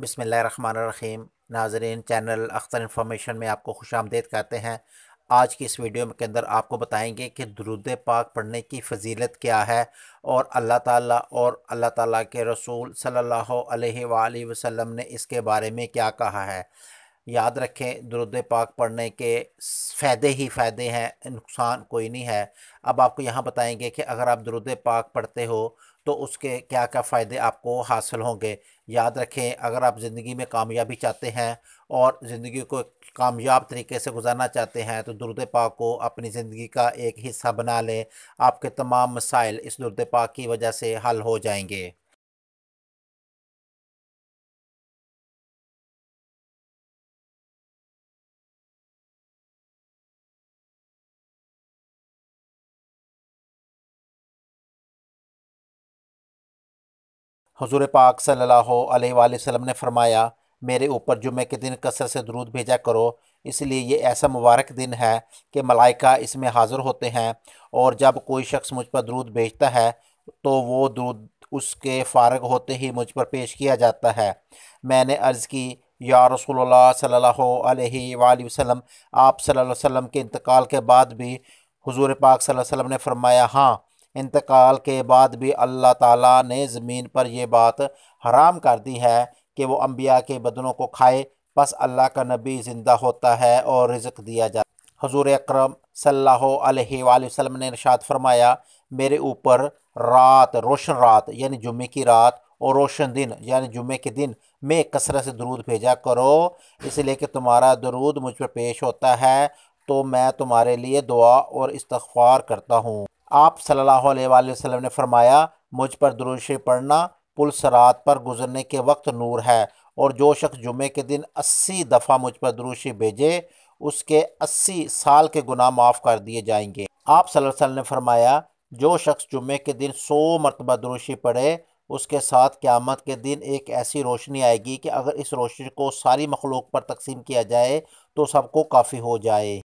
बिसमीम नाजरीन channel Akhtar information में आपको खुश आमदेद कहते हैं आज की इस वीडियो के अंदर आपको बताएंगे कि दरुद पाक पढ़ने की फजीलत क्या है और अल्लाह ताला और अल्लाह ताला के रसूल सल्लल्लाहु अलैहि वसल्लम ने इसके बारे में क्या कहा है याद रखें दुरुद पाक पढ़ने के फ़ायदे ही फ़ायदे हैं नुकसान कोई नहीं है अब आपको यहाँ बताएंगे कि अगर आप दुरुद पाक पढ़ते हो तो उसके क्या क्या फ़ायदे आपको हासिल होंगे याद रखें अगर आप ज़िंदगी में कामयाबी चाहते हैं और ज़िंदगी को कामयाब तरीके से गुजारना चाहते हैं तो दुरुद पाक को अपनी ज़िंदगी का एक हिस्सा बना लें आपके तमाम मसाइल इस दुरुद पाक की वजह से हल हो जाएंगे हजूर पाक सल्लल्लाहु ने फरमाया मेरे ऊपर जुमे के दिन कसर से दरूद भेजा करो इसलिए ये ऐसा मुबारक दिन है कि मलाइका इसमें हाज़िर होते हैं और जब कोई शख्स मुझ पर दरूद भेजता है तो वो दरूद उसके फारग होते ही मुझ पर पेश किया जाता है मैंने अर्ज़ की या रसूलुल्लाह सल्लल्लाहु अलैहि आप सल्लम के इंतकाल के बाद भी हजूर पाक सल्लम ने फरमाया हाँ इंतकाल के बाद भी अल्लाह ताला ने ज़मीन पर यह बात हराम कर दी है कि वो अम्बिया के बदनों को खाए बस अल्लाह का नबी ज़िंदा होता है और रिज़क दिया जाता हजूर अक्रम सल्लाम ने निशात फरमाया मेरे ऊपर रात रोशन रात यानी जुम्मे की रात और रोशन दिन यानी जुमे के दिन में कसरत से दरूद भेजा करो इसलिए कि तुम्हारा दरूद मुझ पर पेश होता है तो मैं तुम्हारे लिए दुआ और इस्तार करता हूँ आप सल्लल्लाहु अलैहि वसल्लम ने फरमाया मुझ पर दुरुश पढ़ना पुल सरात पर गुजरने के वक्त नूर है और जो शख्स जुमे के दिन अस्सी दफ़ा मुझ पर दुरुशी भेजे उसके अस्सी साल के गुनाह माफ़ कर दिए जाएंगे आप सल्लल्लाहु ने फरमाया जो शख्स जुमे के दिन सौ मरतबा दुरुशी पढ़े उसके साथ क़्यामत के दिन एक ऐसी रोशनी आएगी कि अगर इस रोशनी को सारी मखलूक पर तकसीम किया जाए तो सबको काफ़ी हो जाए